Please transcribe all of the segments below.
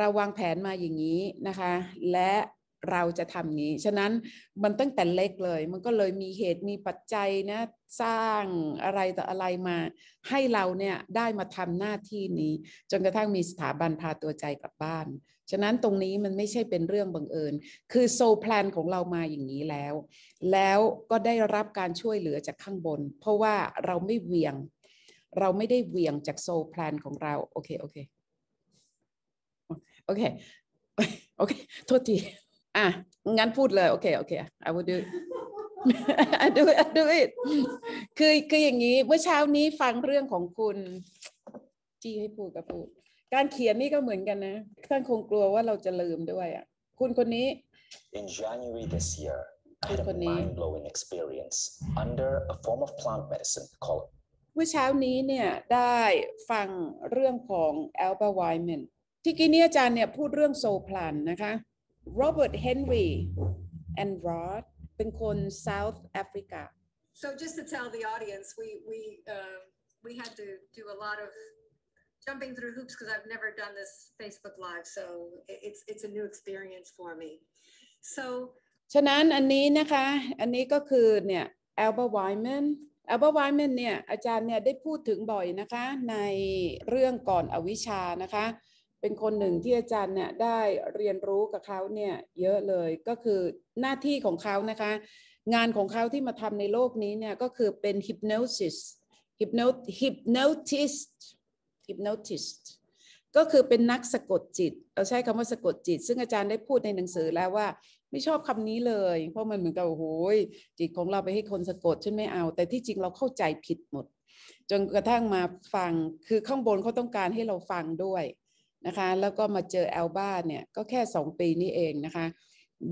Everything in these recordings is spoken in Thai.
เราวางแผนมาอย่างนี้นะคะ และเราจะทำนี้ ฉะนั้นมันตั้งแต่เล็กเลย มันก็เลยมีเหตุมีปัจจัยนะสร้างอะไรต่ออะไรมา ให้เราเนี่ยได้มาทำหน้าที่นี้ จนกระทั่งมีสถาบันพาตัวใจกลับบ้าน ฉะนั้นตรงนี้มันไม่ใช่เป็นเรื่องบังเอิญคือโซแพลนของเรามาอย่างนี้แล้วแล้วก็ได้รับการช่วยเหลือจากข้างบน เพราะว่าเราไม่เวียงเราไม่ได้เวียงจากโซแพลนของเราโอเคโอเคโอเค โอเค โทษทีอ่ะงั้นพูดเลย โอเค โอเค I will do I do I t I do it คือ คือ อย่างนี้ เมื่อเช้านี้ฟังเรื่องของคุณจี้ให้พูดกับพูด การเขียนนี่ก็เหมือนกันนะ ท่านคงกลัวว่าเราจะลืมด้วยอ่ะคุณคนนี้ In January this year I had a mind-blowing experience under a form of plant medicine called เมื่อเช้านี้เนี่ยได้ฟังเรื่องของ Alba Wyman ที่กี้นี้อาจารย์เนี่ยพูดเรื่องโซพลันนะคะโรเบิร์ตเฮนรีแอนด์รอดเป็นคนเซาท์แอฟริกา so just to tell the audience we we uh, we had to do a lot of jumping through hoops because I've never done this Facebook live so it's it's a new experience for me so ฉะนั้นอันนี้นะคะอันนี้ก็คือเนี่ยแอลเบอร์ไวแมนอลเบอร์ไวแมนเนี่ยอาจารย์เนี่ยได้พูดถึงบ่อยนะคะในเรื่องก่อนอวิชานะคะเป็นคนหนึ่งที่อาจารย์เนี่ยได้เรียนรู้กับเขาเนี่ยเยอะเลย ก็คือหน้าที่ของเขานะคะ งานของเขาที่มาทำในโลกนี้เนี่ยก็คือเป็น hypnosis hypnotist hypnotist ก็คือเป็นนักสะกดจิตเราใช้คำว่าสะกดจิต ซึ่งอาจารย์ได้พูดในหนังสือแล้วว่า ไม่ชอบคำนี้เลย เพราะมันเหมือนกับโอ้โหจิตของเราไปให้คนสะกดใันไม่เอา แต่ที่จริงเราเข้าใจผิดหมด จนกระทั่งมาฟังคือข้างบนเขาต้องการให้เราฟังด้วยนะคะแล้วก็มาเจอแอลบ้าเนี่ยก็แค่2 ปีนี้เองนะคะ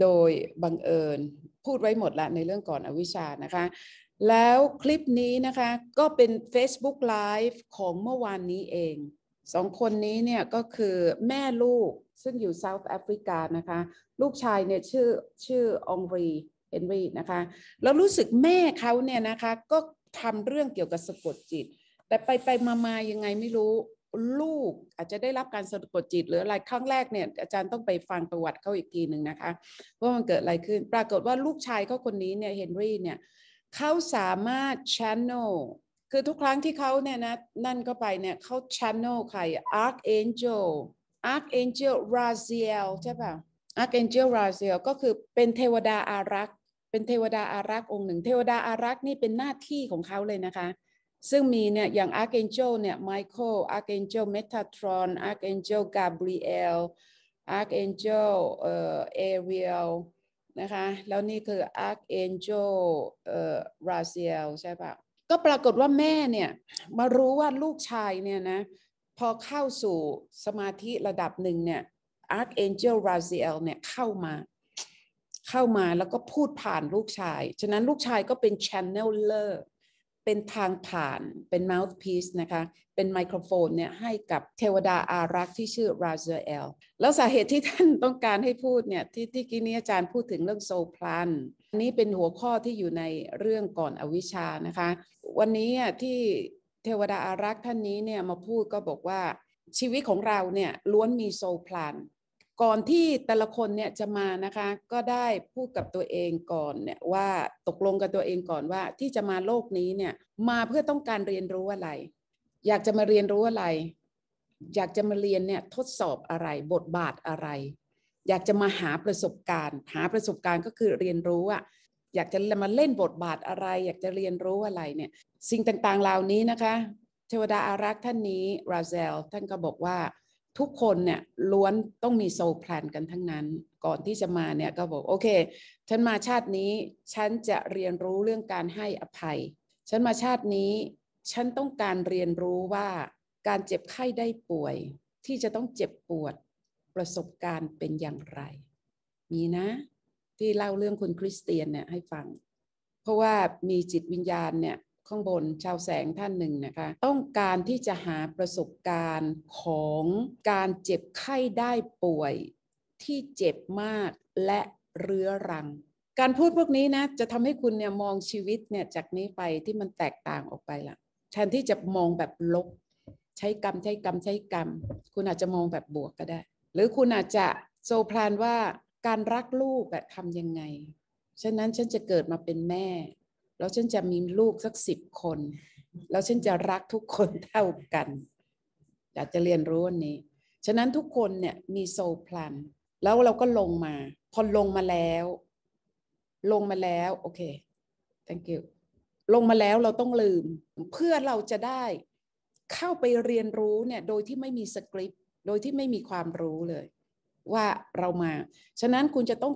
โดยบังเอิญพูดไว้หมดละในเรื่องก่อนอวิชานะคะ แล้วคลิปนี้นะคะ ก็เป็น Facebook Live ของเมื่อวานนี้เองสองคนนี้เนี่ยก็คือแม่ลูกซึ่งอยู่เซาท์แอฟริกานะคะ ลูกชายเนี่ยชื่อชื่อองรีเอนรีนะคะ แล้วรู้สึกแม่เขาเนี่ยนะคะ ก็ทำเรื่องเกี่ยวกับสะกดจิต แต่ไปไปมามายังไงไม่รู้ลูกอาจจะได้รับการสะกดจิตหรืออะไรครั้งแรกเนี่ย อาจารย์ต้องไปฟังประวัติเขาอีกทีหนึ่งนะคะ ว่ามันเกิดอะไรขึ้น ปรากฏว่าลูกชายเขาคนนี้เนี่ยเฮนรี่เนี่ยเขาสามารถ channel คือทุกครั้งที่เขาเนี่ยนะนั่นก็ไปเนี่ยเขา channel ใคร archangel archangel Raziel ใช่ป่ะ archangel Raziel ก็คือเป็นเทวดาอารักษ์เป็นเทวดาอารักษ์องค์หนึ่ง เทวดาอารักษ์นี่เป็นหน้าที่ของเขาเลยนะคะซึ่งมีเนี่ยอย่างาร์เคนเจลเนี่ยไมเคิลอาร์เคนเจลเมท a ทรอนอาร์เคนเจลกาเบรียลอาร์เคนเอ่อร r i e ลนะคะแล้วนี่คือาร์เคนเจลเอ่อาเซียลใช่ปะก็ปรากฏว่าแม่เนี่ยมารู้ว่าลูกชายเนี่ยนะพอเข้าสู่สมาธิระดับหนึ่งเนี่ยร์เคนเจลราเซียลเนี่ยเข้ามา เข้ามาแล้วก็พูดผ่านลูกชายฉะนั้นลูกชายก็เป็นนเนลเลอร์เป็นทางผ่านเป็น mouthpiece นะคะ เป็นไมโครโฟนเนี่ยให้กับเทวดาอารักษ์ที่ชื่อราเซอลแล้วสาเหตุที่ท่านต้องการให้พูดเนี่ยที่ที่กี้นี้อาจารย์พูดถึงเรื่องโซพลัน นี้เป็นหัวข้อที่อยู่ในเรื่องก่อนอวิชานะคะ วันนี้ที่เทวดาอารักษ์ท่านนี้เนี่ยมาพูดก็บอกว่าชีวิตของเราเนี่ยล้วนมีโซพลันก่อนที่แต่ละคนเนี่ยจะมานะคะก็ได้พูดกับตัวเองก่อนเนี่ยว่าตกลงกับตัวเองก่อนว่าที่จะมาโลกนี้เนี่ยมาเพื่อต้องการเรียนรู้อะไร อยากจะมาเรียนรู้อะไร อยากจะมาเรียนเนี่ยทดสอบอะไรบทบาทอะไร อยากจะมาหาประสบการณ์ หาประสบการณ์ก็คือเรียนรู้อะอยากจะมาเล่นบทบาทอะไร อยากจะเรียนรู้อะไรเนี่ยสิ่งต่างๆเหล่านี้นะคะเทวดาอารักษ์ท่านนี้ราเซล ท่านก็บอกว่าทุกคนเนี่ยล้วนต้องมีโซลแพลนกันทั้งนั้นก่อนที่จะมาเนี่ยก็บอก โอเค ฉันมาชาตินี้ฉันจะเรียนรู้เรื่องการให้อภัย ฉันมาชาตินี้ฉันต้องการเรียนรู้ว่าการเจ็บไข้ได้ป่วย ที่จะต้องเจ็บปวดประสบการณ์เป็นอย่างไร มีนะที่เล่าเรื่องคุณคริสเตียนเนี่ยให้ฟัง เพราะว่ามีจิตวิญญาณเนี่ยข้างบนชาวแสงท่านหนึ่งนะคะ ต้องการที่จะหาประสบการณ์ของการเจ็บไข้ได้ป่วยที่เจ็บมากและเรื้อรัง การพูดพวกนี้นะจะทำให้คุณเนี่ยมองชีวิตเนี่ยจากนี้ไปที่มันแตกต่างออกไปละแทนที่จะมองแบบลบใช้กรรมใช้กรรมใช้กรรมคุณอาจจะมองแบบบวกก็ได้ หรือคุณอาจจะโซพลานว่าการรักลูกแบบทำยังไงฉะนั้นฉันจะเกิดมาเป็นแม่แล้วฉันจะมีลูกสักสิบคน แล้วฉันจะรักทุกคนเท่ากันอยากจะเรียนรู้วันนี้ ฉะนั้นทุกคนเนี่ย มีโซลพลัน แล้วเราก็ลงมาพอลงมาแล้ว ลงมาแล้ว โอเค thank you ลงมาแล้วเราต้องลืมเพื่อเราจะได้เข้าไปเรียนรู้เนี่ยโดยที่ไม่มีสคริปต์โดยที่ไม่มีความรู้เลยว่าเรามา ฉะนั้นคุณจะต้อง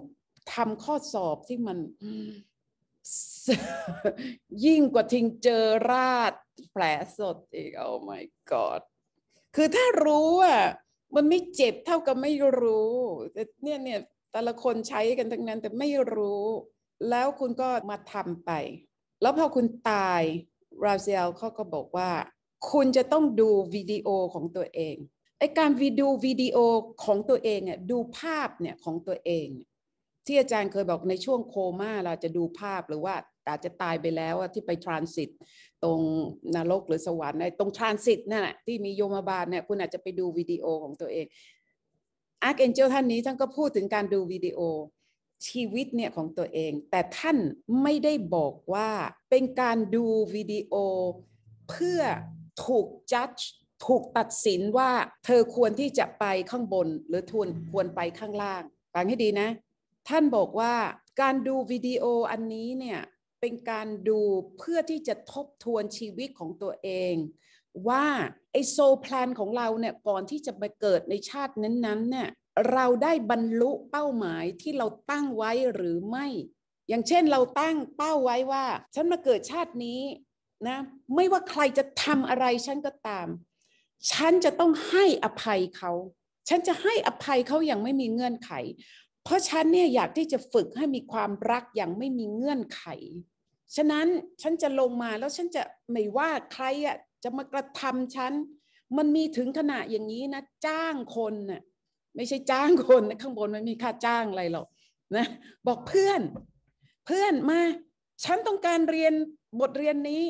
ทำข้อสอบที่มันยิ่งกว่าทิ้งเจอราดแผลสดอีกโอ้ my god คือถ้ารู้อ่ะมันไม่เจ็บเท่ากับไม่รู้แต่เนี่ยเนี่ยแต่ละคนใช้กันทั้งนั้นแต่ไม่รู้ แล้วคุณก็มาทำไป แล้วพอคุณตายราเซลเขาก็บอกว่า คุณจะต้องดูวิดีโอของตัวเองไอการวิดูวิดีโอของตัวเองอ่ะดูภาพเนี่ยของตัวเองที่อาจารย์เคยบอกในช่วงโคม่าเราจะดูภาพหรือว่าอาจจะตายไปแล้วที่ไปทรานสิตตรงนรกหรือสวรรค์ในตรงทรานสิตนั่นแหละที่มีโยมบาลเนี่ยคุณอาจจะไปดูวิดีโอของตัวเองอาร์คเอนเจลท่านนี้ท่านก็พูดถึงการดูวิดีโอชีวิตเนี่ยของตัวเองแต่ท่านไม่ได้บอกว่าเป็นการดูวิดีโอเพื่อถูกจัดถูกตัดสินว่าเธอควรที่จะไปข้างบนหรือทวนควรไปข้างล่างฟังให้ดีนะท่านบอกว่าการดูวิดีโออันนี้เนี่ยเป็นการดูเพื่อที่จะทบทวนชีวิตของตัวเอง ว่าไอโซแพลนของเราเนี่ยก่อนที่จะไปเกิดในชาตินั้นๆเนี่ยเราได้บรรลุเป้าหมายที่เราตั้งไว้หรือไม่ อย่างเช่นเราตั้งเป้าไว้ว่า ฉันมาเกิดชาตินี้นะไม่ว่าใครจะทำอะไร ฉันก็ตาม ฉันจะต้องให้อภัยเขา ฉันจะให้อภัยเขาอย่างไม่มีเงื่อนไขเพราะฉันเนี่ยอยากที่จะฝึกให้มีความรักอย่างไม่มีเงื่อนไข ฉะนั้นฉันจะลงมาแล้วฉันจะไม่ว่าใครอ่ะจะมากระทำ ฉัน มันมีถึงขนาดอย่างนี้นะจ้างคนน่ะไม่ใช่จ้างคนข้างบนมันมีค่าจ้างอะไรหรอกนะบอกเพื่อน เพื่อนมาฉันต้องการเรียนบทเรียนนี้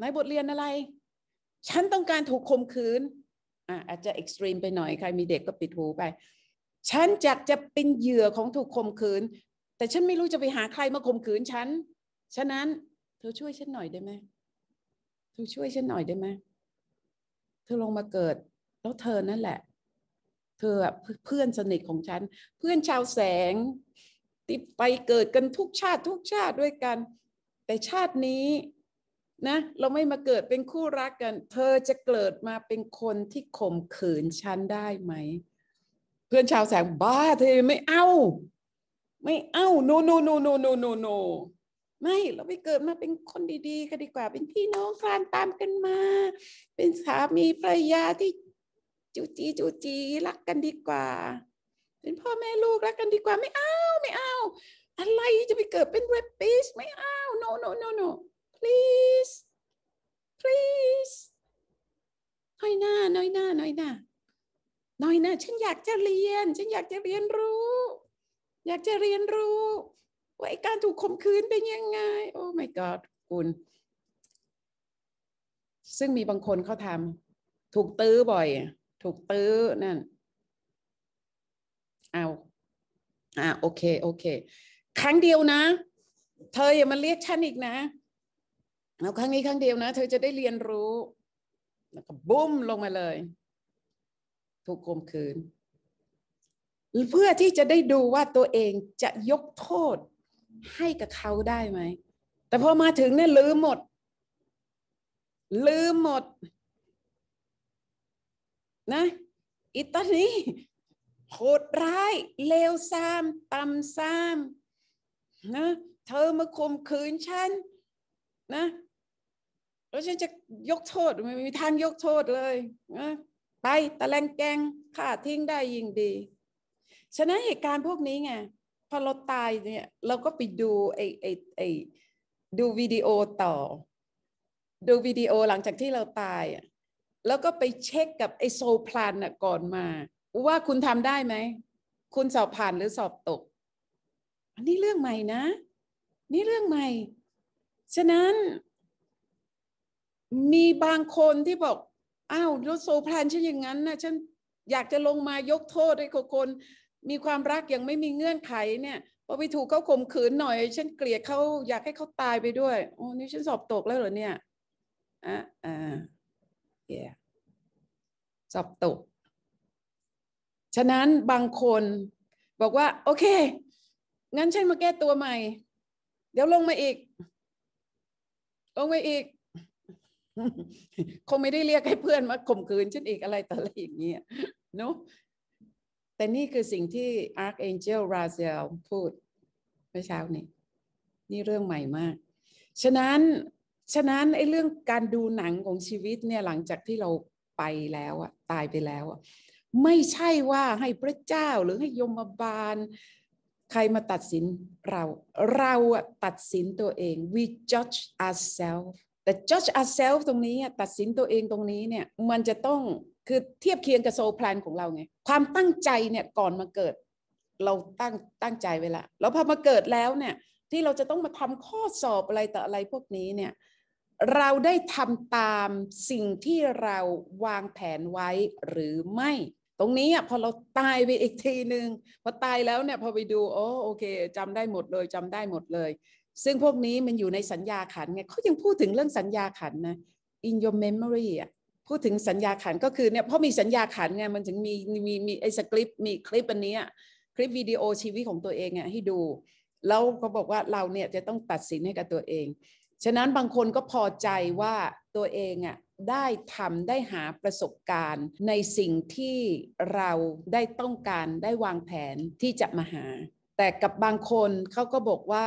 ในบทเรียนอะไร ฉันต้องการถูกคมคืนอ่ะอาจจะเอ็กซ์ตรีมไปหน่อยใครมีเด็กก็ปิดหูไปฉันจะกจะเป็นเหยื่อของถูกข่มขืน แต่ฉันไม่รู้จะไปหาใครมาข่มขืนฉัน ฉะนั้นเธอช่วยฉันหน่อยได้ไหมเธอช่วยฉันหน่อยได้ไหมเธอลงมาเกิดแล้วเธอนั่นแหละ เธอเพื่อนสนิทของฉัน เพื่อนชาวแสงที่ไปเกิดกันทุกชาติทุกชาติด้วยกัน แต่ชาตินี้นะ เราไม่มาเกิดเป็นคู่รักกัน เธอจะเกิดมาเป็นคนที่ข่มขืนฉันได้ไหมเพื่อนชาวแสงบ้าเธอไม่เอาไม่เอาโนโนโนโนโนโน no ไม่เราไปเกิดมาเป็นคนดี ๆกันดีกว่า เป็นพี่น้องคลานตามกันมา เป็นสามีภรรยาที่จูจีจูจีรักกันดีกว่า เป็นพ่อแม่ลูกรักกันดีกว่า ไม่เอาไม่เอาอะไรจะไปเกิดเป็นเว็บปีสไม่เอา no no no no please please น้อยหน้าน้อยหน้าน้อยหน้าน้อยนะฉันอยากจะเรียน ฉันอยากจะเรียนรู้ อยากจะเรียนรู้ว่าไอการถูกข่มขืนเป็นยังไงโอ้ my god คุณซึ่งมีบางคนเขาทำถูกตื้อบ่อยถูกตื้อนั่นเอาอ่าโอเค โอเค ครั้งเดียวนะ เธออย่ามาเรียกฉันอีกนะเอาครั้งนี้ครั้งเดียวนะ เธอจะได้เรียนรู้ แล้วก็บุ้มลงมาเลยถูกข่มขืนเพื่อที่จะได้ดูว่าตัวเองจะยกโทษให้กับเขาได้ไหม แต่พอมาถึงเนี่ยลืมหมด ลืมหมด นะอิตานีโหดร้าย เลวซามต่ำซามนะเธอมาข่มขืนฉันนะ แล้วฉันจะยกโทษไม่มีทางยกโทษเลยนะไปตะแลงแกงค่าทิ้งได้ยิ่งดี ฉะนั้นเหตุการณ์พวกนี้ไงพอเราตายเนี่ย เราก็ไปดูไอ้ไอ้ไอ้ดูวิดีโอต่อ ดูวิดีโอหลังจากที่เราตายอ่ะแล้วก็ไปเช็คกับไอโซพลาน่ะก่อนมาว่าคุณทำได้ไหม คุณสอบผ่านหรือสอบตกอันนี้เรื่องใหม่นะ นี่เรื่องใหม่ ฉะนั้น มีบางคนที่บอกอ้าวลโซแพลนฉันอย่างนั้นนะฉันอยากจะลงมายกโทษให้คน มีความรักอย่างไม่มีเงื่อนไข เนี่ยพอไปถูกเขาข่มขืนหน่อยฉันเกลียดเขาอยากให้เขาตายไปด้วยโอ้นี่ฉันสอบตกแล้วเหรอเนี่ยอ่าอ่าเยสอบตก ฉะนั้นบางคน บอกว่า โอเคงั้นฉันมาแก้ตัวใหม่ เดี๋ยวลงมาอีกลงมาอีกคงไม่ได้เรียกให้เพื่อนมาข่มขืนฉันอีกอะไรแต่อะไรอย่างเงี้ยเนาะแต่นี่คือสิ่งที่ Archangel Raziel พูดเมื่อเช้านี้นี่เรื่องใหม่มาก ฉะนั้นฉะนั้นไอ้เรื่องการดูหนังของชีวิตเนี่ยหลังจากที่เราไปแล้วอะตายไปแล้วอะไม่ใช่ว่าให้พระเจ้าหรือให้ยมบาล ใครมาตัดสินเรา เราตัดสินตัวเอง we judge ourselves แต่ judge ourselves ตรงนี้ตัดสินตัวเองตรงนี้เนี่ยมันจะต้องคือเทียบเคียงกับโซลแพลนของเราไงความตั้งใจเนี่ยก่อนมาเกิด เราตั้งตั้งใจไว้ละแล้วพอมาเกิดแล้วเนี่ย ที่เราจะต้องมาทำข้อสอบอะไรต่ออะไรพวกนี้เนี่ยเราได้ทำตามสิ่งที่เราวางแผนไว้หรือไม่ ตรงนี้อ่ะพอเราตายไปอีกทีหนึ่งพอตายแล้วเนี่ย พอไปดูโอ้โอเคจำได้หมดเลยจำได้หมดเลยซึ่งพวกนี้มันอยู่ในสัญญาขันไงเขายังพูดถึงเรื่องสัญญาขันนะ in your memory อ่ะพูดถึงสัญญาขันก็คือเนี่ยเพราะมีสัญญาขันไงมันถึงมีมีมีไอ้สคริปต์มีคลิปอันนี้คลิปวิดีโอชีวิตของตัวเองอ่ะให้ดู แล้วเขาบอกว่าเราเนี่ยจะต้องตัดสินให้กับตัวเองฉะนั้นบางคนก็พอใจว่าตัวเองอ่ะได้ทำได้หาประสบการณ์ในสิ่งที่เราได้ต้องการได้วางแผนที่จะมาหา แต่กับบางคนเขาก็บอกว่า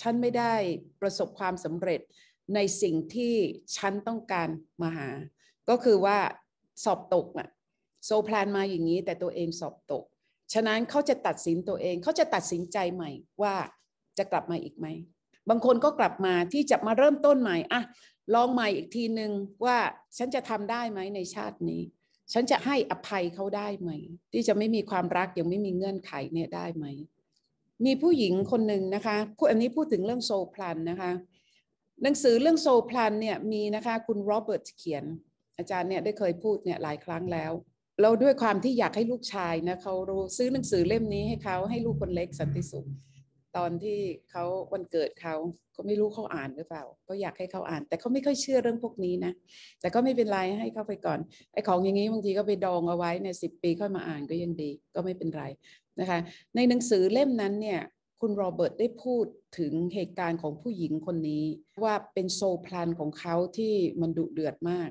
ฉันไม่ได้ประสบความสำเร็จในสิ่งที่ฉันต้องการมาหา ก็คือว่าสอบตกอะโซแพลนมาอย่างนี้ แต่ตัวเองสอบตก ฉะนั้นเขาจะตัดสินตัวเองเขาจะตัดสินใจใหม่ ว่าจะกลับมาอีกไหม บางคนก็กลับมาที่จะมาเริ่มต้นใหม่อะลองใหม่อีกทีหนึ่งว่าฉันจะทำได้ไหมในชาตินี้ ฉันจะให้อภัยเขาได้ไหมที่จะไม่มีความรักยังไม่มีเงื่อนไขเนี่ยได้ไหมมีผู้หญิงคนหนึ่งนะคะผู้อันนี้พูดถึงเรื่องโซพลันนะคะหนังสือเรื่องโซพลันเนี่ยมีนะคะคุณโรเบิร์ตเขียน อาจารย์เนี่ยได้เคยพูดเนี่ยหลายครั้งแล้วเราด้วยความที่อยากให้ลูกชายนะเขารู้ซื้อหนังสือเล่มนี้ให้เขาให้ลูกคนเล็กสันติสุขตอนที่เขาวันเกิดเขาก็ไม่รู้เขาอ่านหรือเปล่าก็อยากให้เขาอ่าน แต่เขาไม่ค่อยเชื่อเรื่องพวกนี้นะแต่ก็ไม่เป็นไรให้เขาไปก่อนไอ้ของอย่างนี้บางทีก็ไปดองเอาไว้เนี่ยสิปีค่อยมาอ่านก็ยังดี ก็ไม่เป็นไรนะคะในหนังสือเล่มนั้นเนี่ย คุณโรเบิร์ตได้พูดถึงเหตุการณ์ของผู้หญิงคนนี้ ว่าเป็นโซพลันของเขาที่มันดุเดือดมาก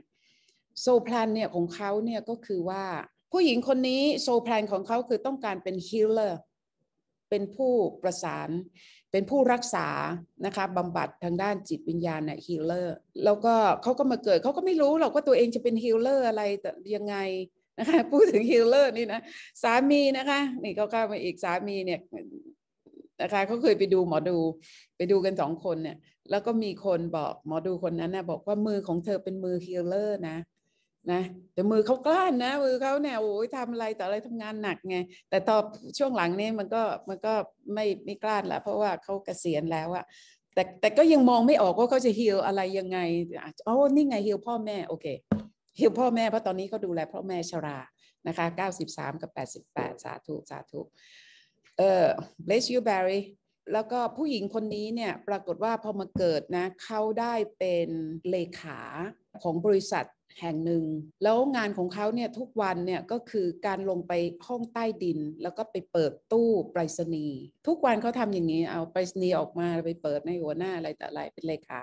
โซพลันเนี่ยของเขาเนี่ยก็คือว่าผู้หญิงคนนี้โซพลันของเขาคือต้องการเป็นฮีลเลอร์เป็นผู้ประสานเป็นผู้รักษานะคะบำบัดทางด้านจิตวิญญาณเนี่ยฮีลเลอร์แล้วก็เขาก็มาเกิดเขาก็ไม่รู้ หรอกว่าตัวเองจะเป็นฮีลเลอร์อะไรแต่ยังไงนะคะพูดถึงฮิลเลอร์นี่นะสามีนะคะ นี่เขาเข้ามาอีกสามีเนี่ยนะคะเขาเคยไปดูหมอดูไปดูกันสองคนเนี่ย แล้วก็มีคนบอก หมอดูคนนั้นนะบอกว่ามือของเธอเป็นมือฮิลเลอร์นะนะแต่มือเขากล้านนะมือเขาเนี่ยโอ้ยทำอะไรแต่อะไรทำงานหนักไง แต่ตอนช่วงหลังนี่มันก็มันก็ไม่ไม่กล้านละเพราะว่าเขาเกษียณแล้วอะแต่แต่ก็ยังมองไม่ออกว่าเขาจะฮิลอะไรยังไงอ๋อนี่ไงฮิลพ่อแม่โอเคฮิวพ่อแม่เพราะตอนนี้เขาดูแลพ่อแม่ชรานะคะ 93 กับ 88 สาธุสาธุเอ่อ bless you Barry แล้วก็ผู้หญิงคนนี้เนี่ย ปรากฏว่าพอมาเกิดนะ เขาได้เป็นเลขาของบริษัทแห่งหนึ่ง แล้วงานของเขาเนี่ยทุกวันเนี่ยก็คือการลงไปห้องใต้ดิน แล้วก็ไปเปิดตู้ไปรษณีย์ทุกวันเขาทำอย่างนี้เอาไปรษณีย์ออกมาไปเปิดในหัวหน้าอะไรแต่อะไรเป็นเลขา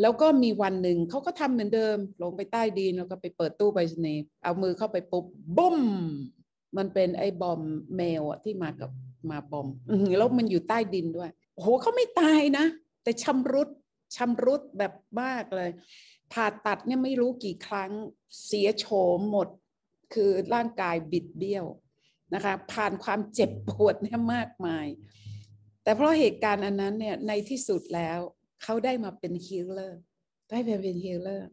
แล้วก็มีวันหนึ่งเขาก็ทำเหมือนเดิม ลงไปใต้ดินแล้วก็ไปเปิดตู้ไปรษณีย์เอามือเข้าไปปุ๊บบุ้ม มันเป็นไอ้บอมเมลอะที่มากับมาบอมแล้วมันอยู่ใต้ดินด้วยโหเขาไม่ตายนะแต่ชำรุดชำรุดแบบมากเลย ผ่าตัดเนี่ยไม่รู้กี่ครั้งเสียโฉมหมด คือร่างกายบิดเบี้ยวนะคะ ผ่านความเจ็บปวดเนี่ยมากมาย แต่เพราะเหตุการณ์อันนั้นเนี่ยในที่สุดแล้วเขาได้มาเป็นฮีลเลอร์ ได้เป็นฮีลเลอร์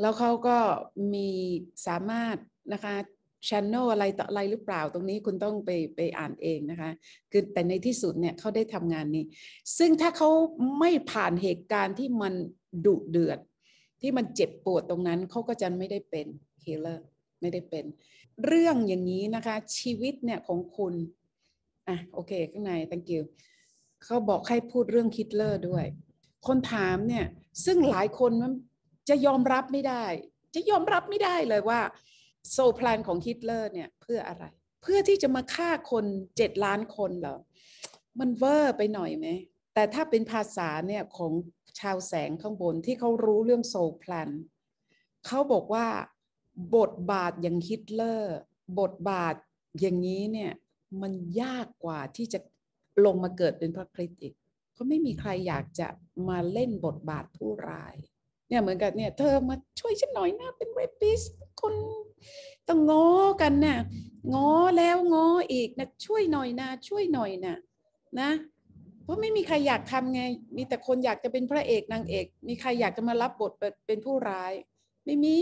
แล้วเขาก็มีสามารถนะคะชันโนอะไรต่ออะไรหรือเปล่า ตรงนี้คุณต้องไปไปอ่านเองนะคะ คือแต่ในที่สุดเนี่ยเขาได้ทำงานนี้ ซึ่งถ้าเขาไม่ผ่านเหตุการณ์ที่มันดุเดือด ที่มันเจ็บปวดตรงนั้น เขาก็จะไม่ได้เป็นฮีเลอร์ ไม่ได้เป็น เรื่องอย่างนี้นะคะ ชีวิตเนี่ยของคุณ อ่ะ โอเค ข้างใน thank you เขาบอกให้พูดเรื่องฮิดเลอร์ด้วยคนถามเนี่ยซึ่งหลายคนมันจะยอมรับไม่ได้ จะยอมรับไม่ได้เลยว่าโซแพลนของฮิตเลอร์เนี่ยเพื่ออะไร เพื่อที่จะมาฆ่าคนเจ็ดล้านคนเหรอมันเวอร์ไปหน่อยไหม แต่ถ้าเป็นภาษาเนี่ยของชาวแสงข้างบนที่เขารู้เรื่องโซแพลนเขาบอกว่าบทบาทอย่างฮิตเลอร์บทบาทอย่างนี้เนี่ย มันยากกว่าที่จะลงมาเกิดเป็นพระคริสต์อีกก็ไม่มีใครอยากจะมาเล่นบทบาทผู้ร้าย เนี่ยเหมือนกับเนี่ย เธอมาช่วยฉันหน่อยนะเป็นเรปิสคนต้องง้อกันนะ่ะง้อแล้วง้ออีกนะช่วยหน่อยนะช่วยหน่อยนะนะ เพราะไม่มีใครอยากทำไง มีแต่คนอยากจะเป็นพระเอกนางเอก มีใครอยากจะมารับบทเป็นผู้ร้าย ไม่มี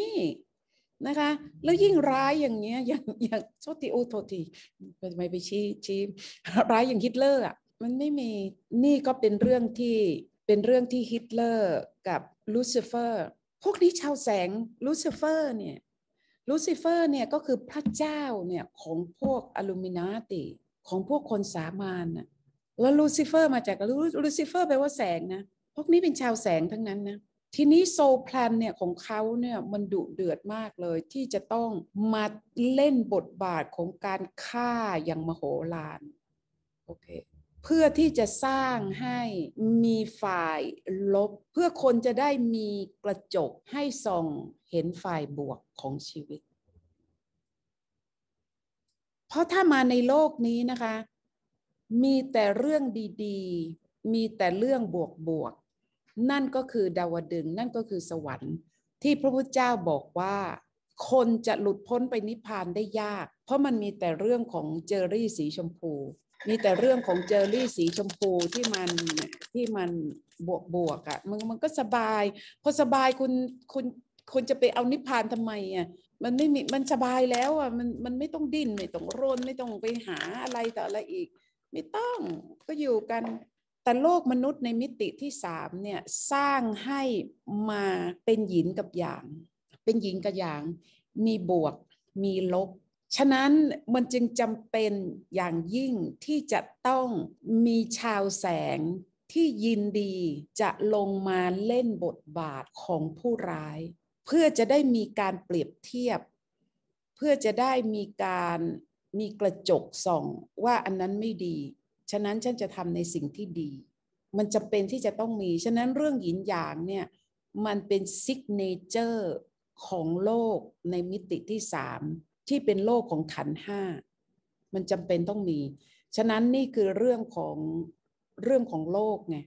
นะคะ แล้วยิ่งร้ายอย่างเงี้ย อย่างอย่างโชติโอโททีทำไมไปชี้ชี้ร้ายอย่างฮิตเลอร์อ่ะมันไม่มี นี่ก็เป็นเรื่องที่เป็นเรื่องที่ฮิตเลอร์กับลูซิเฟอร์ พวกนี้ชาวแสงลูซิเฟอร์เนี่ยลูซิเฟอร์เนี่ยก็คือพระเจ้าเนี่ยของพวกอลูมินาติของพวกคนสามาน่ะแล้วลูซิเฟอร์มาจากลูซิเฟอร์แปลว่าแสงนะ พวกนี้เป็นชาวแสงทั้งนั้นนะ ทีนี้โซแพลนเนี่ยของเขาเนี่ยมันดุเดือดมากเลย ที่จะต้องมาเล่นบทบาทของการฆ่าอย่างมโหฬารโอเคเพื่อที่จะสร้างให้มีฝ่ายลบ เพื่อคนจะได้มีกระจกให้ส่องเห็นฝ่ายบวกของชีวิต เพราะถ้ามาในโลกนี้นะคะ มีแต่เรื่องดีๆ มีแต่เรื่องบวกๆ นั่นก็คือดาวดึงนั่นก็คือสวรรค์ ที่พระพุทธเจ้าบอกว่าคนจะหลุดพ้นไปนิพพานได้ยาก เพราะมันมีแต่เรื่องของเจอรี่สีชมพูมีแต่เรื่องของเจอรี่สีชมพูที่มันที่มันบวกบวกอะ่ะมันมันก็สบาย พอสบายคุณคุณคุณ จะไปเอานิพพานทำไมอะ่ะมันไม่มีมันสบายแล้วอะ่ะมันมันไม่ต้องดิ้นไม่ต้องร่นไม่ต้องไปหาอะไรต่ออะไรอีก ไม่ต้องก็อยู่กันแต่โลกมนุษย์ในมิติที่สามเนี่ยสร้างให้มาเป็นหยินกับอย่าง เป็นหยินกับอย่างมีบวกมีลบฉะนั้นมันจึงจำเป็นอย่างยิ่งที่จะต้องมีชาวแสงที่ยินดีจะลงมาเล่นบทบาทของผู้ร้าย เพื่อจะได้มีการเปรียบเทียบ เพื่อจะได้มีการมีกระจกส่อง ว่าอันนั้นไม่ดี ฉะนั้นฉันจะทำในสิ่งที่ดี มันจะเป็นที่จะต้องมีฉะนั้นเรื่องหยินหยางเนี่ยมันเป็นซิกเนเจอร์ของโลกในมิติที่สามที่เป็นโลกของขันห้ามันจำเป็นต้องมี ฉะนั้นนี่คือเรื่องของเรื่องของโลกไง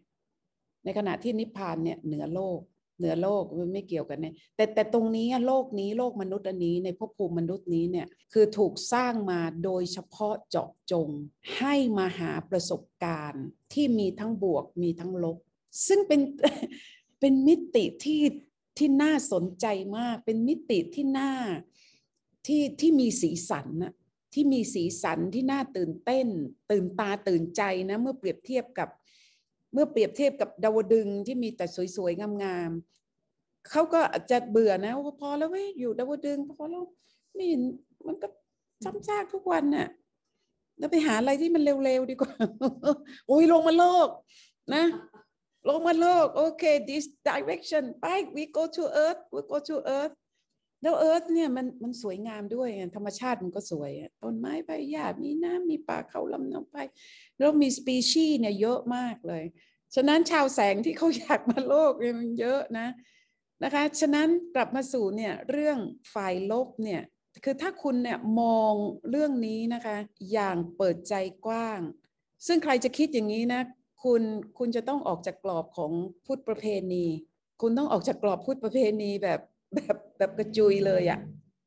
ในขณะที่นิพพานเนี่ยเหนือโลก เหนือโลกมันไม่เกี่ยวกันเนี่ยแต่แต่ตรงนี้โลกนี้โลกมนุษย์อันนี้ ในภพภูมิมนุษย์นี้เนี่ยคือถูกสร้างมาโดยเฉพาะเจาะจงให้มาหาประสบการณ์ที่มีทั้งบวกมีทั้งลบซึ่งเป็นเป็นมิติที่ที่น่าสนใจมาก เป็นมิติที่น่าที่ที่มีสีสันนะที่มีสีสันที่น่าตื่นเต้น ตื่นตาตื่นใจนะ เมื่อเปรียบเทียบกับ เมื่อเปรียบเทียบกับดาวดึง ที่มีแต่สวยๆงามๆเขาก็จะเบื่อนะพอแล้วเว้ยอยู่ดาวดึงพอแล้วไม่เห็นมันก็ซ้ำซากทุกวันน่ะแล้วไปหาอะไรที่มันเร็วๆดีกว่าโอ้ยลงมาโลก นะ ลงมาโลกโอเค this direction ไป we go to earth we go to earth แล้วเอิร์ธเนี่ยมันมันสวยงามด้วย ธรรมชาติมันก็สวยต้นไม้ใบหญ้ามีน้ำมีป่าเขาลำน้ำไปแล้วมีสปีชีส์เนี่ยเยอะมากเลย ฉะนั้นชาวแสงที่เขาอยากมาโลกเนี่ยมันเยอะนะนะคะฉะนั้นกลับมาสู่เนี่ยเรื่องฝ่ายลบเนี่ยคือถ้าคุณเนี่ยมองเรื่องนี้นะคะอย่างเปิดใจกว้าง ซึ่งใครจะคิดอย่างนี้นะคุณ คุณจะต้องออกจากกรอบของพุทธประเพณี คุณต้องออกจากกรอบพุทธประเพณีแบบแบบแบบกระจุยเลยอะ่ะ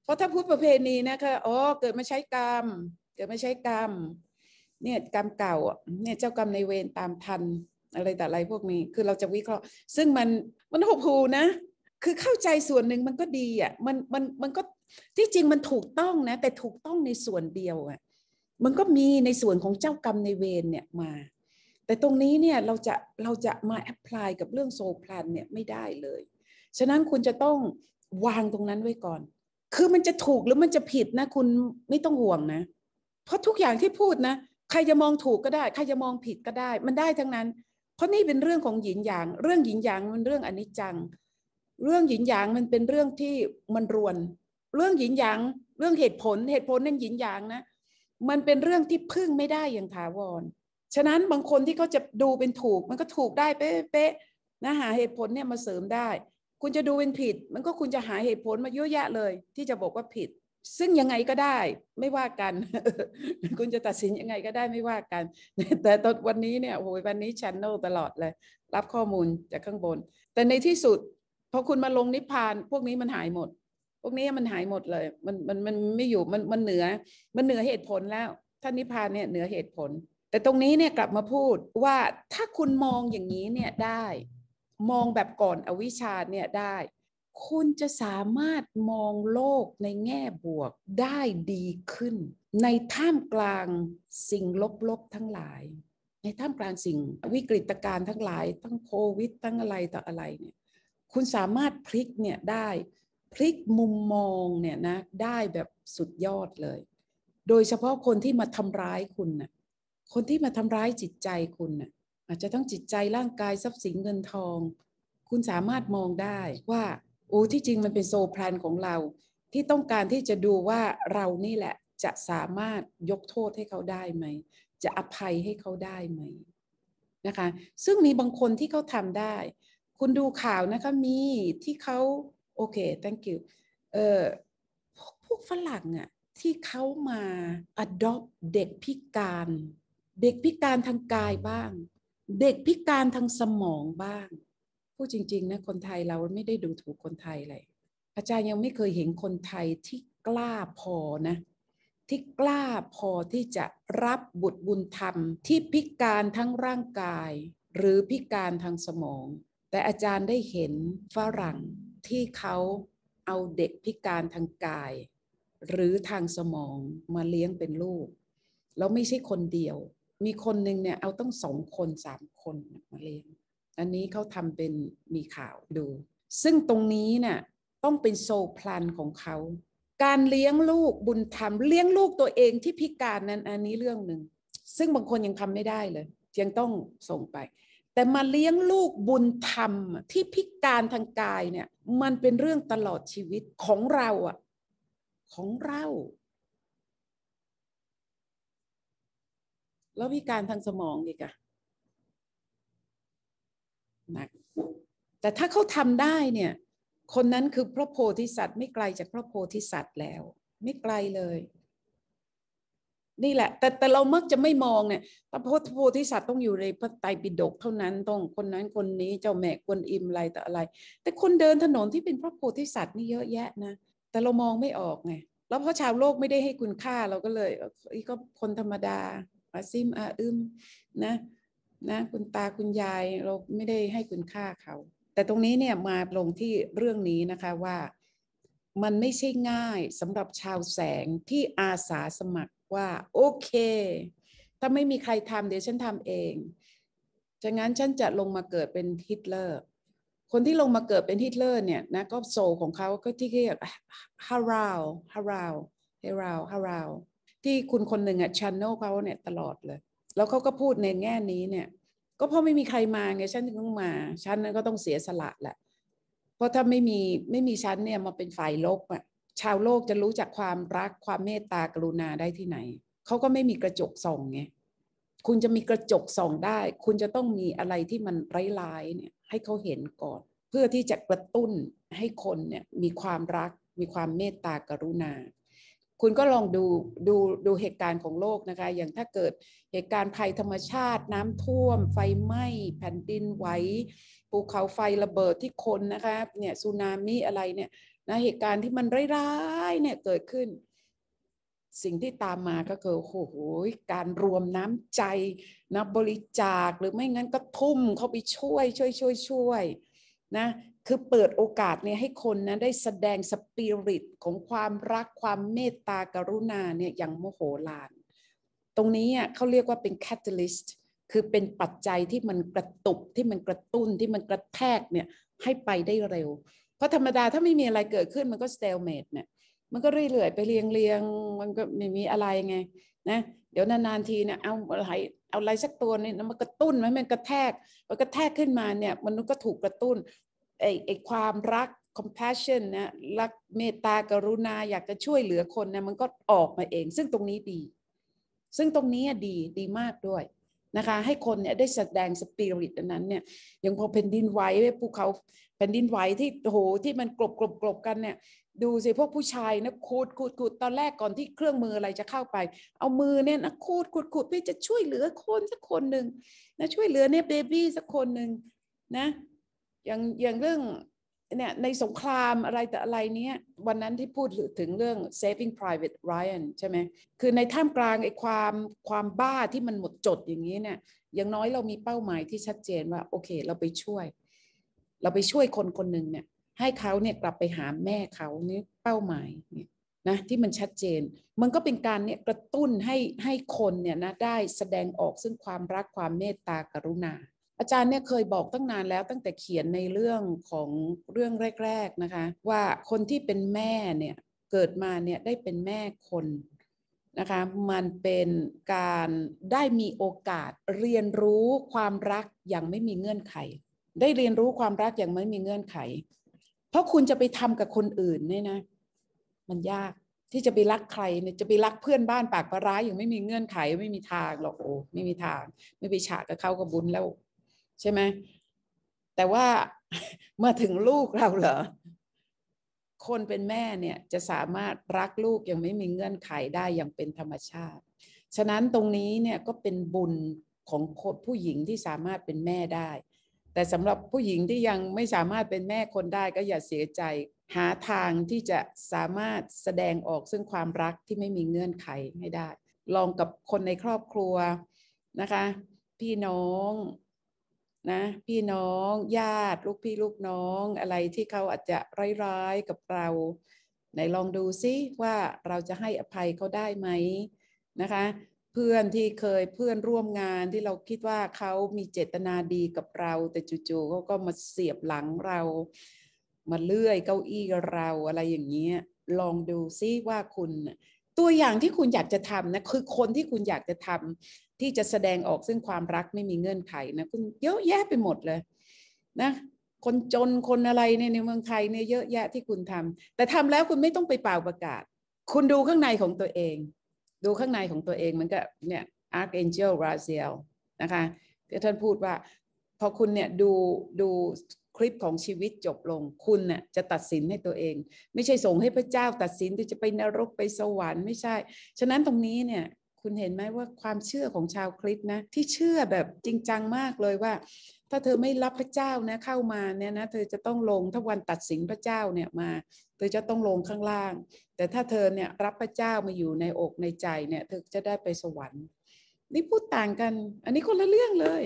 เพราะถ้าพูดประเพณีนะคะ อ๋อ เกิดมาใช้กรรม เกิดมาใช้กรรม เนี่ยกรรมเก่าเนี่ยเจ้ากรรมในเวรตามทัน อะไรแต่อะไรพวกนี้ คือเราจะวิเคราะห์ ซึ่งมันมันหกหูนะ คือเข้าใจส่วนหนึ่งมันก็ดีอะ่ะ มันมันมันก็ที่จริงมันถูกต้องนะ แต่ถูกต้องในส่วนเดียวอะ่ะ มันก็มีในส่วนของเจ้ากรรมในเวรเนี่ยมา แต่ตรงนี้เนี่ยเราจะเราจะมาแอพพลายกับเรื่องโซพลันเนี่ยไม่ได้เลย ฉะนั้นคุณจะต้องวางตรงนั้นไว้ก่อน คือมันจะถูกหรือมันจะผิดนะคุณไม่ต้องห่วงนะ เพราะทุกอย่างที่พูดนะ ใครจะมองถูกก็ได้ ใครจะมองผิดก็ได้ มันได้ทั้งนั้น เพราะนี่เป็นเรื่องของหยินหยาง เรื่องหยินหยางมันเรื่องอนิจจัง เรื่องหยินหยางมันเป็นเรื่องที่มันรวน เรื่องหยินหยางเรื่องเหตุผลเหตุผลนั่นหยินหยางนะ มันเป็นเรื่องที่พึ่งไม่ได้อย่างถาวรฉะนั้นบางคนที่เขาจะดูเป็นถูก มันก็ถูกได้เป๊ะๆนะหาเหตุผลเนี่ยมาเสริมได้คุณจะดูเป็นผิด มันก็คุณจะหาเหตุผลมาเยอะแยะเลย ที่จะบอกว่าผิด ซึ่งยังไงก็ได้ไม่ว่ากัน คุณจะตัดสินยังไงก็ได้ไม่ว่ากัน แต่ตอนวันนี้เนี่ยโอ้ยวันนี้ชันแนลตลอดเลย รับข้อมูลจากข้างบน แต่ในที่สุดพอคุณมาลงนิพพาน พวกนี้มันหายหมด พวกนี้มันหายหมดเลยมันมันมันไม่อยู่มันมันเหนือมันเหนือเหตุผลแล้วท่านนิพพานเนี่ยเหนือเหตุผล แต่ตรงนี้เนี่ยกลับมาพูดว่าถ้าคุณมองอย่างนี้เนี่ยได้มองแบบก่อนอวิชาเนี่ยได้ คุณจะสามารถมองโลกในแง่บวกได้ดีขึ้น ในท่ามกลางสิ่งลบๆทั้งหลาย ในท่ามกลางสิ่งวิกฤตการณ์ทั้งหลาย ทั้งโควิดทั้งอะไรต่ออะไรเนี่ย คุณสามารถพลิกเนี่ยได้พลิกมุมมองเนี่ยนะได้แบบสุดยอดเลย โดยเฉพาะคนที่มาทำร้ายคุณนะ่ะ คนที่มาทำร้ายจิตใจคุณนะ่ะอาจจะทั้งจิตใจร่างกายทรัพย์สินเงินทอง คุณสามารถมองได้ว่าโอ้ที่จริงมันเป็นโซแพลนของเรา ที่ต้องการที่จะดูว่าเรานี่แหละจะสามารถยกโทษให้เขาได้ไหม จะอภัยให้เขาได้ไหมนะคะ ซึ่งมีบางคนที่เขาทำได้ คุณดูข่าวนะคะ มีที่เขาโอเค thank you เออพวกฝรั่งอะที่เขามา adopt เด็กพิการ เด็กพิการทางกายบ้างเด็กพิการทางสมองบ้าง พูดจริงๆนะคนไทยเราไม่ได้ดูถูกคนไทยเลย อาจารย์ยังไม่เคยเห็นคนไทยที่กล้าพอนะ ที่กล้าพอที่จะรับบุตรบุญธรรม ที่พิการทั้งร่างกาย หรือพิการทางสมอง แต่อาจารย์ได้เห็นฝรั่งที่เขาเอาเด็กพิการทางกาย หรือทางสมองมาเลี้ยงเป็นลูก แล้วไม่ใช่คนเดียวมีคนหนึ่งเนี่ยเอาต้องสองคนสามคนมาเลี้ยง อันนี้เขาทำเป็นมีข่าวดู ซึ่งตรงนี้เนี่ยต้องเป็นโซพลันของเขา การเลี้ยงลูกบุญธรรม เลี้ยงลูกตัวเองที่พิการนั้นอันนี้เรื่องหนึ่ง ซึ่งบางคนยังทำไม่ได้เลยยังต้องส่งไป แต่มาเลี้ยงลูกบุญธรรมที่พิการทางกายเนี่ย มันเป็นเรื่องตลอดชีวิตของเราอะของเราแล้วพิการทางสมองอีกอะหนักแต่ถ้าเขาทำได้เนี่ย คนนั้นคือพระโพธิสัตว์ไม่ไกลจากพระโพธิสัตว์แล้ว ไม่ไกลเลย นี่แหละ แต่แต่เรามักจะไม่มองเนี่ยพระโพธิสัตว์ต้องอยู่ในพระไตรปิฎกเท่านั้นต้องคนนั้นคนนี้เจ้าแม่กวนอิมอะไรแต่อะไร แต่คนเดินถนนที่เป็นพระโพธิสัตว์นี่เยอะแยะนะแต่เรามองไม่ออกไงแล้วเพราะชาวโลกไม่ได้ให้คุณค่าเราก็เลยอีก็คนธรรมดาอาซิมอาอึมนะ นะ คุณตาคุณยาย เราไม่ได้ให้คุณค่าเขา แต่ตรงนี้เนี่ยมาลงที่เรื่องนี้นะคะว่ามันไม่ใช่ง่ายสำหรับชาวแสงที่อาสาสมัครว่า โอเค ถ้าไม่มีใครทำเดี๋ยวฉันทำเองจากนั้นฉันจะลงมาเกิดเป็นฮิตเลอร์ คนที่ลงมาเกิดเป็นฮิตเลอร์ เนี่ยนะก็โซของเขาก็ที่เรียกฮาราวฮาราวเฮราวฮาราวที่คุณคนหนึ่งอะชันแนลเขาเนี่ยตลอดเลย แล้วเขาก็พูดในแง่นี้เนี่ย ก็เพราะไม่มีใครมาไงฉันถึงต้องมาฉันนั้นก็ต้องเสียสละแหละ เพราะถ้าไม่มีไม่มีฉันเนี่ยมาเป็นฝ่ายลบอะชาวโลกจะรู้จักความรักความเมตตากรุณาได้ที่ไหน เขาก็ไม่มีกระจกส่องไงคุณจะมีกระจกส่องได้ คุณจะต้องมีอะไรที่มันร้ายๆเนี่ยให้เขาเห็นก่อน เพื่อที่จะกระตุ้นให้คนเนี่ย มีความรักมีความเมตตากรุณาคุณก็ลองดูดูดูเหตุการณ์ของโลกนะคะ อย่างถ้าเกิดเหตุการณ์ภัยธรรมชาติน้ำท่วม ไฟไหม้แผ่นดินไหวภูเขาไฟระเบิดที่คนนะคะเนี่ยสึนามิอะไรเนี่ยนะเหตุการณ์ที่มันร้ายๆเนี่ยเกิดขึ้นสิ่งที่ตามมาก็คือโอ้โหการรวมน้ำใจนะบริจาคหรือไม่งั้นก็ทุ่มเข้าไปช่วยช่วยช่วยช่วยนะคือเปิดโอกาสเนี่ยให้คนนะได้แสดงสปิริตของความรักความเมตตากรุณาเนี่ยอย่างโมโหลานตรงนี้เขาเรียกว่าเป็นแคตตาลิสต์คือเป็นปัจจัยที่มันกระตุกที่มันกระตุ้นที่มันกระแทกเนี่ยให้ไปได้เร็ว เพราะธรรมดาถ้าไม่มีอะไรเกิดขึ้นมันก็สเตลเมดเนี่ยมันก็เรื่อย ๆ ไปเรียงเียงมันก็ไม่มีอะไรไงนะเดี๋ยวนานๆทีเนี่ยเอาอะไรเอาอะไรสักตัวนี่มันกระตุ้นมันมันกระแทกมันกระแทกขึ้นมาเนี่ยมนุษย์ก็ถูกกระตุ้นไอ้ไอ้ความรัก compassion นะ รักเมตตากรุณาอยากจะช่วยเหลือคนนะมันก็ออกมาเอง ซึ่งตรงนี้ดี ซึ่งตรงนี้ดีดีมากด้วยนะคะ ให้คนเนี่ยได้แสดงสปิริตอันนั้นเนี่ยอย่างพอแผ่นดินไหวภูเขาแผ่นดินไหวที่โหที่มันกลบกลบกลบกันเนี่ย ดูสิพวกผู้ชายนะคูดคูดคูดตอนแรกก่อนที่เครื่องมืออะไรจะเข้าไป เอามือเนี่ยนะคูดคูดคูดเพื่อจะช่วยเหลือคนสักคนหนึ่งนะช่วยเหลือเนี่ยเบบี้สักคนหนึ่งนะอย่างอย่างเรื่องเนี่ยในสงครามอะไรแต่อะไรเนี้ยวันนั้นที่พูดถึงเรื่อง saving private Ryan ใช่ไหมคือในท่ามกลางไอ้ความความบ้าที่มันหมดจดอย่างนี้เนี่ย อย่างน้อยเรามีเป้าหมายที่ชัดเจนว่าโอเค เราไปช่วย เราไปช่วยคนคนหนึ่งเนี่ย ให้เขาเนี่ยกลับไปหาแม่เขานี่เป้าหมายเนี่ยนะที่มันชัดเจน มันก็เป็นการเนี่ยกระตุ้นให้ให้คนเนี่ยนะได้แสดงออกซึ่งความรักความเมตตากรุณาอาจารย์เนี่ยเคยบอกตั้งนานแล้วตั้งแต่เขียนในเรื่องของเรื่องแรกๆนะคะ ว่าคนที่เป็นแม่เนี่ยเกิดมาเนี่ยได้เป็นแม่คนนะคะ มันเป็นการได้มีโอกาสเรียนรู้ความรักอย่างไม่มีเงื่อนไข ได้เรียนรู้ความรักอย่างไม่มีเงื่อนไข เพราะคุณจะไปทำกับคนอื่นเนี่ยนะ มันยากที่จะไปรักใครเนี่ยจะไปรักเพื่อนบ้านปากปร้ายอย่างไม่มีเงื่อนไขไม่มีทางหรอกโอ้ไม่มีทางไม่ไปฉากกับเขากับบุญแล้วใช่ไหม แต่ว่าเมื่อถึงลูกเราเหรอ คนเป็นแม่เนี่ย จะสามารถรักลูกยังไม่มีเงื่อนไขได้อย่างเป็นธรรมชาติ ฉะนั้นตรงนี้เนี่ยก็เป็นบุญของผู้หญิงที่สามารถเป็นแม่ได้ แต่สำหรับผู้หญิงที่ยังไม่สามารถเป็นแม่คนได้ก็อย่าเสียใจ หาทางที่จะสามารถแสดงออกซึ่งความรักที่ไม่มีเงื่อนไขให้ได้ ลองกับคนในครอบครัวนะคะ พี่น้องนะพี่น้องญาติลูกพี่ลูกน้อง อะไรที่เขาอาจจะร้ายๆกับเราไหนลองดูซิว่าเราจะให้อภัยเขาได้ไหมนะคะ เพื่อนที่เคยเพื่อนร่วมงานที่เราคิดว่าเขามีเจตนาดีกับเราแต่จู่ๆเขาก็มาเสียบหลังเรามาเลื่อยเก้าอี้เราอะไรอย่างเงี้ยลองดูซิ ว่าคุณตัวอย่างที่คุณอยากจะทำนะคือคนที่คุณอยากจะทที่จะแสดงออกซึ่งความรักไม่มีเงื่อนไขนะ คุณเยอะแยะไปหมดเลยนะคนจนคนอะไรในในเมืองไทยเนี่ยเยอะแยะที่คุณทำ แต่ทำแล้วคุณไม่ต้องไปเป่าประกาศ คุณดูข้างในของตัวเอง ดูข้างในของตัวเองมันก็เนี่ยอาร์คเอนเจลราเซียลนะคะท่านพูดว่า พอคุณเนี่ยดูดูคลิปของชีวิตจบลง คุณน่ยจะตัดสินให้ตัวเอง ไม่ใช่ส่งให้พระเจ้า ตัดสินที่จะไปนรกไปสวรรค์ไม่ใช่ฉะนั้นตรงนี้เนี่ยคุณเห็นไหมว่าความเชื่อของชาวคริสต์นะ ที่เชื่อแบบจริงจังมากเลยว่า ถ้าเธอไม่รับพระเจ้านะเข้ามาเนี่ยนะเธอจะต้องลงถ้าวันตัดสินพระเจ้าเนี่ยมา เธอจะต้องลงข้างล่าง แต่ถ้าเธอเนี่ยรับพระเจ้ามาอยู่ในอกในใจเนี่ยเธอจะได้ไปสวรรค์นี่พูดต่างกันอันนี้คนละเรื่องเลย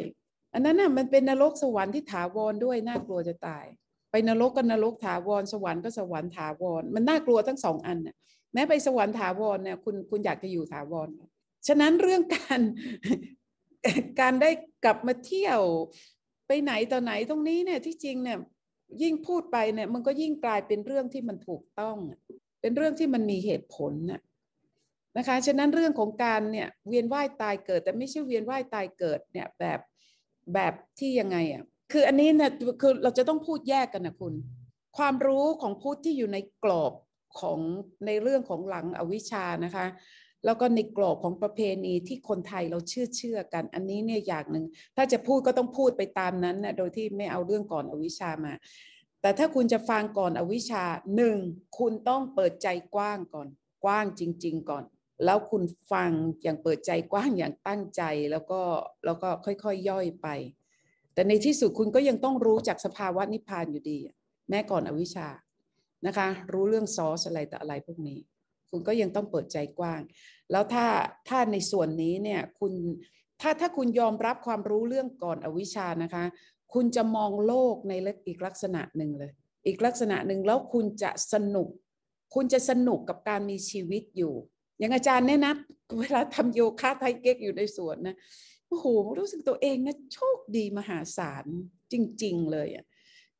อันนั้นน่ะมันเป็นนรกสวรรค์ที่ถาวรด้วยน่ากลัวจะตาย ไปนรกก็นรกถาวรสวรรค์ก็สวรรค์ถาวร มันน่ากลัวทั้งสองอันน่ะแม้ไปสวรรค์ถาวรเนี่ยคุณคุณอยากจะอยู่ถาวรเฉะนั้นเรื่องการการได้กลับมาเที่ยวไปไหนต่อไหนตรงนี้เนี่ยที่จริงเนี่ยยิ่งพูดไปเนี่ย มันก็ยิ่งกลายเป็นเรื่องที่มันถูกต้อง เป็นเรื่องที่มันมีเหตุผลน่ะนะคะ ฉะนั้นเรื่องของการเนี่ยเวียนว่ายตายเกิด แต่ไม่ใช่เวียนว่ายตายเกิดเนี่ย แบบแบบที่ยังไงอ่ะ คืออันนี้เนี่ยคือเราจะต้องพูดแยกกันนะคุณ ความรู้ของพุทธที่อยู่ในกรอบของในเรื่องของหลังอวิชานะคะแล้วก็ในกรอบของประเพณีที่คนไทยเราเชื่อเชื่อกัน อันนี้เนี่ยอย่างหนึ่งถ้าจะพูดก็ต้องพูดไปตามนั้นนะโดยที่ไม่เอาเรื่องก่อนอวิชามา แต่ถ้าคุณจะฟังก่อนอวิชาหนึ่งคุณต้องเปิดใจกว้างก่อนกว้างจริง ๆ ก่อน แล้วคุณฟังอย่างเปิดใจกว้างอย่างตั้งใจแล้วก็แล้วก็ค่อยๆยย่อยไป แต่ในที่สุดคุณก็ยังต้องรู้จากสภาวะนิพพานอยู่ดี แม้ก่อนอวิชานะคะรู้เรื่องซอสอะไรแต่อะไรพวกนี้คุณก็ยังต้องเปิดใจกว้าง แล้วถ้า ถ้าในส่วนนี้เนี่ย คุณ ถ้า ถ้าคุณยอมรับความรู้เรื่องก่อนอวิชานะคะ คุณจะมองโลกในอีกลักษณะหนึ่งเลย อีกลักษณะหนึ่งแล้วคุณจะสนุก คุณจะสนุกกับการมีชีวิตอยู่ อย่างอาจารย์เนี่ยนะเวลาทำโยคะไทเก๊กอยู่ในสวนนะ โอ้โห รู้สึกตัวเองนะ โชคดีมหาศาล จริง ๆ เลยอะ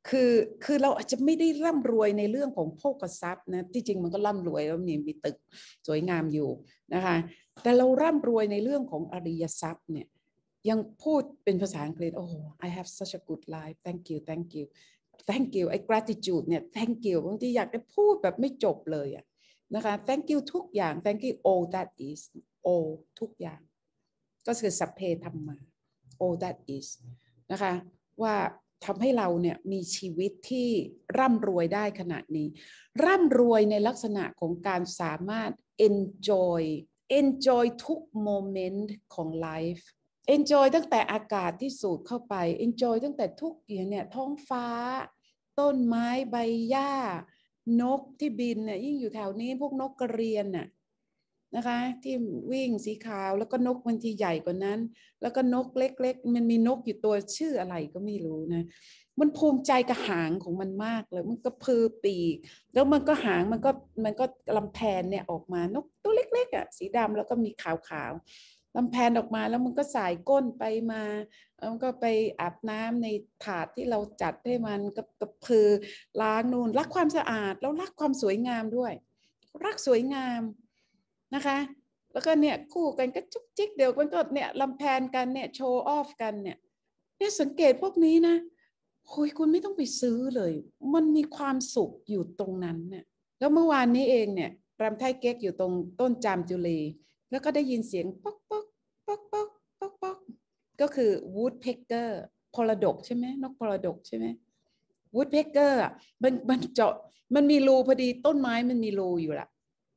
คือ คือเราอาจจะไม่ได้ร่ำรวยในเรื่องของพวกทรัพย์นะ ที่จริงมันก็ร่ำรวยแล้วมีมีตึกสวยงามอยู่นะคะ แต่เราร่ำรวยในเรื่องของอริยทรัพย์เนี่ย ยังพูดเป็นภาษาอังกฤษ โอ้ I have such a good life thank you thank you thank you ไอ้ gratitude เนี่ย thank you บางทีอยากจะพูดแบบไม่จบเลยอะนะคะ thank you ทุกอย่าง thank you all that is all ทุกอย่าง ก็คือสัพเพธรรมา all that is นะคะว่าทำให้เราเนี่ยมีชีวิตที่ร่ำรวยได้ขนาดนี้ ร่ำรวยในลักษณะของการสามารถ enjoy enjoy ทุกโมเมนต์ของ life enjoy ตั้งแต่อากาศที่สูดเข้าไป enjoy ตั้งแต่ทุกอย่างเนี่ยท้องฟ้าต้นไม้ใบหญ้านกที่บินเนี่ยยิ่งอยู่แถวนี้พวกนกกระเรียนน่ะนะคะที่วิ่งสีขาวแล้วก็นกบางทีใหญ่กว่านั้น แล้วก็นกเล็กๆ มันมีนกอยู่ตัวชื่ออะไรก็ไม่รู้นะมันภูมิใจกระหางของมันมากเลยมันก็พือปีกแล้วมันก็หางมันก็มันก็ลำแพนเนี่ยออกมา นกตัวเล็กๆอ่ะสีดำแล้วก็มีขาวๆลำแพนออกมาแล้วมันก็สายก้นไปมาแล้วมันก็ไปอาบน้ำในถาดที่เราจัดให้มันกับกระพือล้างนู่นรักความสะอาดแล้วรักความสวยงามด้วย รักสวยงามนะคะ แล้วก็เนี่ยคู่กันก็จุกจิกเดี๋ยวมันก็เนี่ยลำแพนกันเนี่ยโชว์ออฟกันเนี่ยเนี่ยสังเกตพวกนี้นะโอยคุณไม่ต้องไปซื้อเลย มันมีความสุขอยู่ตรงนั้นเนี่ยแล้วเมื่อวานนี้เองเนี่ยรำไทยเก๊กอยู่ตรงต้นจามจุลี แล้วก็ได้ยินเสียงป๊อกป๊อกป๊อกป๊อกป๊อกป๊อกก็คือวูดเพกเกอร์พลดกใช่ไหมนกพลดกใช่ไหมวูดเพกเกอร์อ่ะมันมันเจาะ มันมีรูพอดีต้นไม้มันมีรูอยู่ละ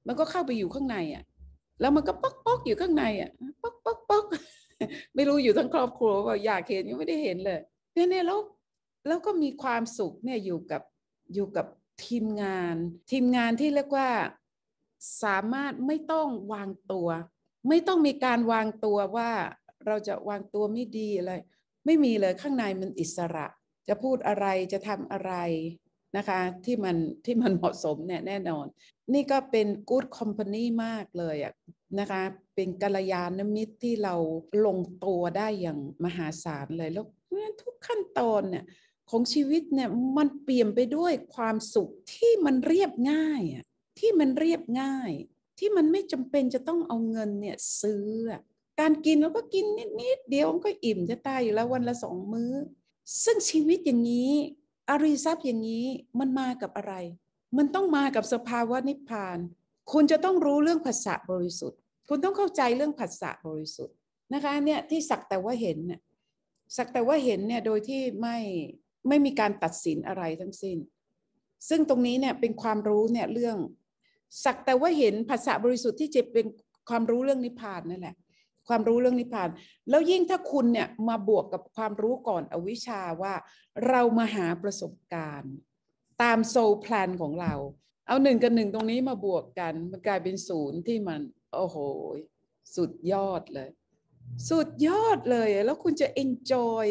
มันก็เข้าไปอยู่ข้างในอ่ะ แล้วมันก็ป๊อกป๊อกอยู่ข้างในอ่ะ ป๊อกป๊อกป๊อก ไม่รู้อยู่ทั้งครอบครัวว่าอยากเห็นยังไม่ได้เห็นเลยเนี่ยเนี่ยแล้วแล้วก็มีความสุขเนี่ยอยู่กับอยู่กับทีมงาน ทีมงานที่เรียกว่าสามารถไม่ต้องวางตัว ไม่ต้องมีการวางตัวว่าเราจะวางตัวไม่ดีอะไร ไม่มีเลยข้างในมันอิสระจะพูดอะไรจะทำอะไรนะคะที่มันที่มันเหมาะสมเนี่ยแน่นอน นี่ก็เป็นกู๊ดคอมพานีมากเลยอะนะคะเป็นกัลยาณมิตรที่เราลงตัวได้อย่างมหาศาลเลยแล้วทุกขั้นตอนเนี่ยของชีวิตเนี่ยมันเปลี่ยนไปด้วยความสุขที่มันเรียบง่ายอะที่มันเรียบง่าย ที่มันไม่จำเป็นจะต้องเอาเงินเนี่ยซื้อการกินเราก็กินนิดนิดเดียวมันก็อิ่มจะตายอยู่แล้ววันละสองมื้อซึ่งชีวิตอย่างนี้อริยทรัพย์อย่างนี้มันมากับอะไร มันต้องมากับสภาวะนิพพาน คุณจะต้องรู้เรื่องภาษาบริสุทธิ์ คุณต้องเข้าใจเรื่องภาษาบริสุทธิ์นะคะเนี่ยที่สักแต่ว่าเห็นเนี่ยสักแต่ว่าเห็นเนี่ยโดยที่ไม่ไม่มีการตัดสินอะไรทั้งสิ้น ซึ่งตรงนี้เนี่ยเป็นความรู้เนี่ยเรื่องสักแต่ว่าเห็นภาษาบริสุทธิ์ที่จะเป็นความรู้เรื่องนิพพานนั่นแหละความรู้เรื่องนิพพานแล้วยิ่งถ้าคุณเนี่ยมาบวกกับความรู้ก่อนอวิชาว่าเรามาหาประสบการณ์ ตามโซลแพลนของเราเอาหนึ่งกับหนึ่งตรงนี้มาบวกกันมันกลายเป็นศูนย์ที่มันโอ้โห สุดยอดเลย สุดยอดเลย แล้วคุณจะเอนจอย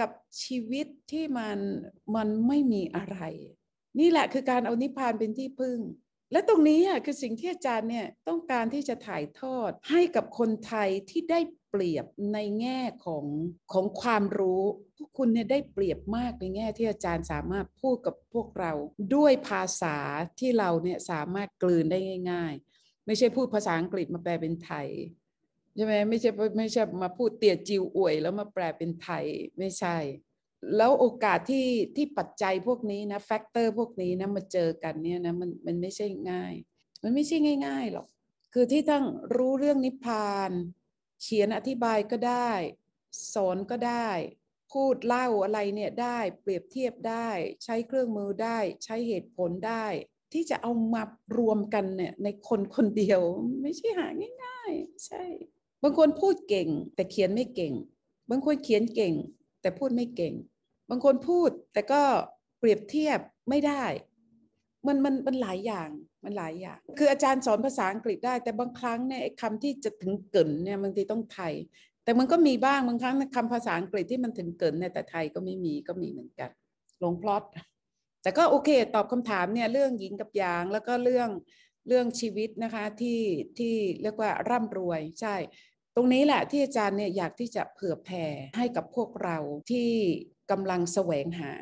กับชีวิตที่มันมันไม่มีอะไร นี่แหละคือการเอานิพพานเป็นที่พึ่งและตรงนี้อ่ะคือสิ่งที่อาจารย์เนี่ยต้องการที่จะถ่ายทอดให้กับคนไทยที่ได้เปรียบในแง่ของของความรู้พวกคุณเนี่ยได้เปรียบมากในแง่ที่อาจารย์สามารถพูดกับพวกเราด้วยภาษาที่เราเนี่ยสามารถกลืนได้ง่าย ๆ ไม่ใช่พูดภาษาอังกฤษมาแปลเป็นไทยใช่ไหมไม่ใช่ไม่ใช่มาพูดเตี่ยจิวอวย แล้วมาแปลเป็นไทยไม่ใช่แล้วโอกาสที่ที่ปัจจัยพวกนี้นะแฟกเตอร์พวกนี้นะมาเจอกันเนี่ยนะมันมันไม่ใช่ง่าย มันไม่ใช่ง่าย ๆหรอกคือที่ทั้งรู้เรื่องนิพพาน เขียนอธิบายก็ได้ สอนก็ได้ พูดเล่าอะไรเนี่ยได้ เปรียบเทียบได้ ใช้เครื่องมือได้ ใช้เหตุผลได้ ที่จะเอามารวมกันเนี่ยในคนคนเดียว ไม่ใช่หาง่ายๆ ใช่ บางคนพูดเก่ง แต่เขียนไม่เก่ง บางคนเขียนเก่งแต่พูดไม่เก่ง บางคนพูดแต่ก็เปรียบเทียบไม่ได้ มันมันมันหลายอย่าง มันหลายอย่าง คืออาจารย์สอนภาษาอังกฤษได้ แต่บางครั้งเนี่ยคำที่จะถึงเกินเนี่ยบางทีต้องไทย แต่มันก็มีบ้างบางครั้งคำภาษาอังกฤษที่มันถึงเกินเนี่ยแต่ไทยก็ไม่มีก็มีเหมือนกัน ลงพลอต แต่ก็โอเค ตอบคำถามเนี่ยเรื่องหญิงกับยาง แล้วก็เรื่องเรื่องชีวิตนะคะที่ที่เรียกว่าร่ำรวยใช่ตรงนี้แหละที่อาจารย์เนี่ยอยากที่จะเผื่อแผ่ให้กับพวกเราที่กำลังแสวงหา